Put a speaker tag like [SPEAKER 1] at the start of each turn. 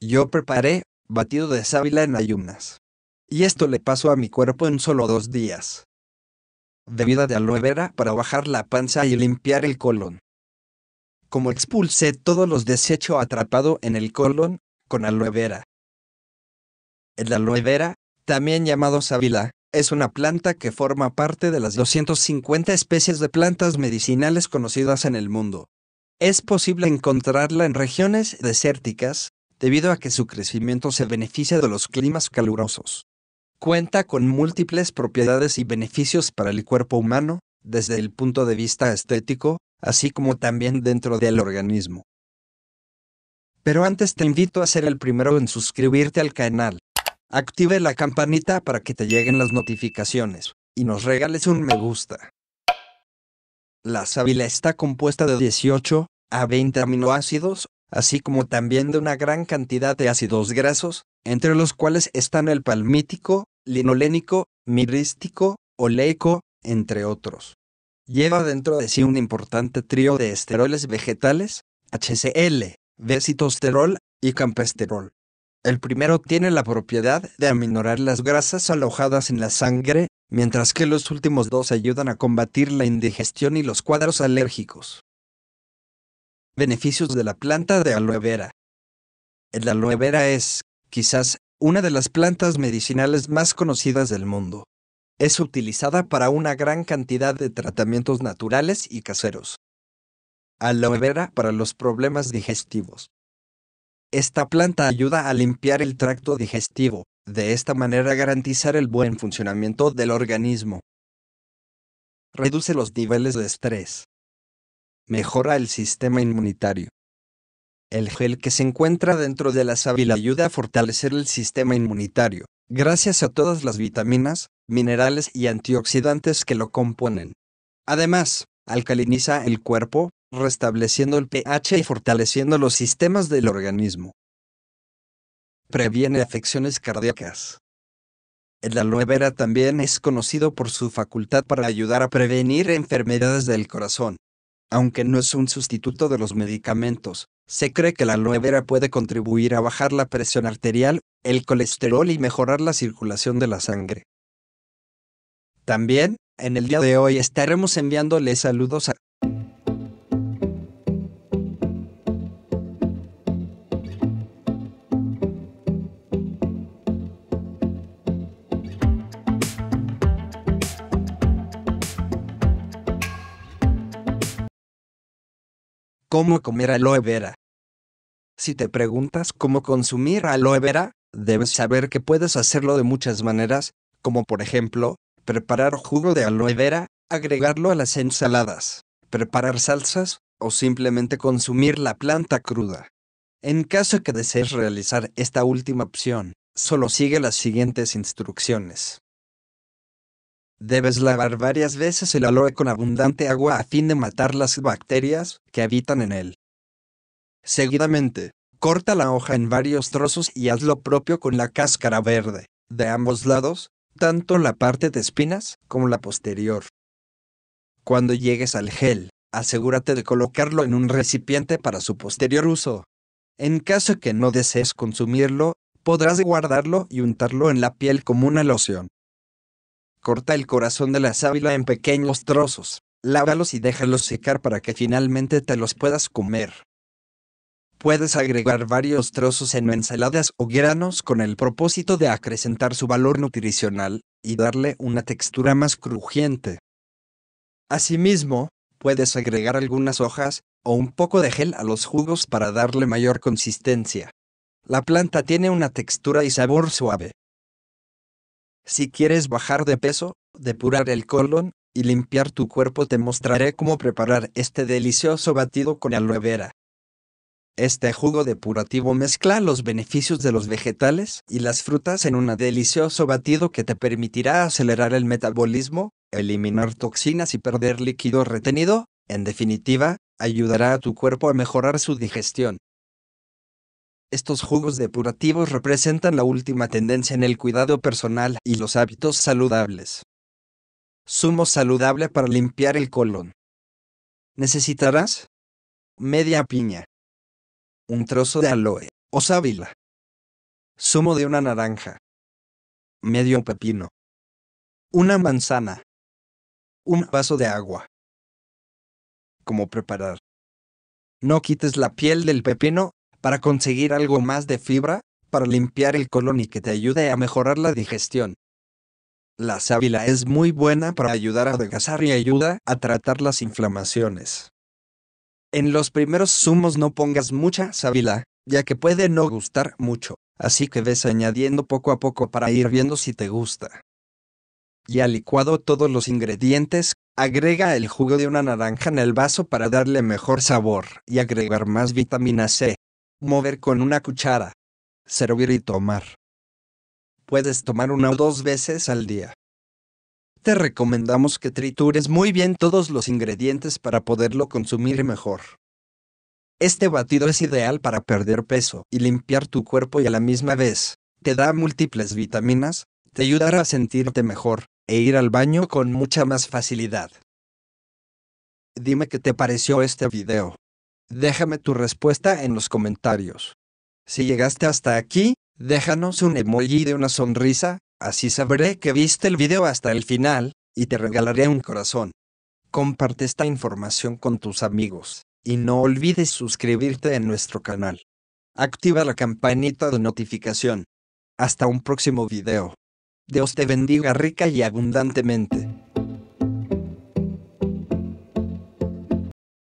[SPEAKER 1] Yo preparé batido de sábila en ayunas. Y esto le pasó a mi cuerpo en solo dos días. Debida de aloe vera para bajar la panza y limpiar el colon. Como expulsé todos los desechos atrapados en el colon con aloe vera. El aloe vera, también llamado sábila, es una planta que forma parte de las 250 especies de plantas medicinales conocidas en el mundo. Es posible encontrarla en regiones desérticas, debido a que su crecimiento se beneficia de los climas calurosos. Cuenta con múltiples propiedades y beneficios para el cuerpo humano, desde el punto de vista estético, así como también dentro del organismo. Pero antes te invito a ser el primero en suscribirte al canal. Active la campanita para que te lleguen las notificaciones y nos regales un me gusta. La sábila está compuesta de 18 a 20 aminoácidos así como también de una gran cantidad de ácidos grasos, entre los cuales están el palmítico, linolénico, mirístico, oleico, entre otros. Lleva dentro de sí un importante trío de esteroles vegetales, HCl, vesitosterol y campesterol. El primero tiene la propiedad de aminorar las grasas alojadas en la sangre, mientras que los últimos dos ayudan a combatir la indigestión y los cuadros alérgicos. Beneficios de la planta de aloe vera. El aloe vera es, quizás, una de las plantas medicinales más conocidas del mundo. Es utilizada para una gran cantidad de tratamientos naturales y caseros. Aloe vera para los problemas digestivos. Esta planta ayuda a limpiar el tracto digestivo, de esta manera garantizar el buen funcionamiento del organismo. Reduce los niveles de estrés mejora el sistema inmunitario. El gel que se encuentra dentro de la sábila ayuda a fortalecer el sistema inmunitario, gracias a todas las vitaminas, minerales y antioxidantes que lo componen. Además, alcaliniza el cuerpo, restableciendo el pH y fortaleciendo los sistemas del organismo. Previene afecciones cardíacas. El aloe vera también es conocido por su facultad para ayudar a prevenir enfermedades del corazón, aunque no es un sustituto de los medicamentos, se cree que la aloe vera puede contribuir a bajar la presión arterial, el colesterol y mejorar la circulación de la sangre. También, en el día de hoy estaremos enviándoles saludos a ¿Cómo comer aloe vera? Si te preguntas cómo consumir aloe vera, debes saber que puedes hacerlo de muchas maneras, como por ejemplo, preparar jugo de aloe vera, agregarlo a las ensaladas, preparar salsas, o simplemente consumir la planta cruda. En caso que desees realizar esta última opción, solo sigue las siguientes instrucciones. Debes lavar varias veces el aloe con abundante agua a fin de matar las bacterias que habitan en él. Seguidamente, corta la hoja en varios trozos y haz lo propio con la cáscara verde, de ambos lados, tanto la parte de espinas como la posterior. Cuando llegues al gel, asegúrate de colocarlo en un recipiente para su posterior uso. En caso que no desees consumirlo, podrás guardarlo y untarlo en la piel como una loción. Corta el corazón de la sábila en pequeños trozos, lávalos y déjalos secar para que finalmente te los puedas comer. Puedes agregar varios trozos en ensaladas o granos con el propósito de acrecentar su valor nutricional y darle una textura más crujiente. Asimismo, puedes agregar algunas hojas o un poco de gel a los jugos para darle mayor consistencia. La planta tiene una textura y sabor suave, si quieres bajar de peso, depurar el colon y limpiar tu cuerpo te mostraré cómo preparar este delicioso batido con aloe vera. Este jugo depurativo mezcla los beneficios de los vegetales y las frutas en un delicioso batido que te permitirá acelerar el metabolismo, eliminar toxinas y perder líquido retenido. En definitiva, ayudará a tu cuerpo a mejorar su digestión. Estos jugos depurativos representan la última tendencia en el cuidado personal y los hábitos saludables. Sumo saludable para limpiar el colon. Necesitarás media piña, un trozo de aloe o sábila, zumo de una naranja, medio pepino, una manzana, un vaso de agua. ¿Cómo preparar? No quites la piel del pepino para conseguir algo más de fibra, para limpiar el colon y que te ayude a mejorar la digestión. La sábila es muy buena para ayudar a adelgazar y ayuda a tratar las inflamaciones. En los primeros zumos no pongas mucha sábila, ya que puede no gustar mucho, así que ves añadiendo poco a poco para ir viendo si te gusta. Ya licuado todos los ingredientes, agrega el jugo de una naranja en el vaso para darle mejor sabor y agregar más vitamina C mover con una cuchara, servir y tomar. Puedes tomar una o dos veces al día. Te recomendamos que tritures muy bien todos los ingredientes para poderlo consumir mejor. Este batido es ideal para perder peso y limpiar tu cuerpo y a la misma vez, te da múltiples vitaminas, te ayudará a sentirte mejor e ir al baño con mucha más facilidad. Dime qué te pareció este video. Déjame tu respuesta en los comentarios. Si llegaste hasta aquí, déjanos un emoji de una sonrisa, así sabré que viste el video hasta el final, y te regalaré un corazón. Comparte esta información con tus amigos, y no olvides suscribirte en nuestro canal. Activa la campanita de notificación. Hasta un próximo video. Dios te bendiga rica y abundantemente.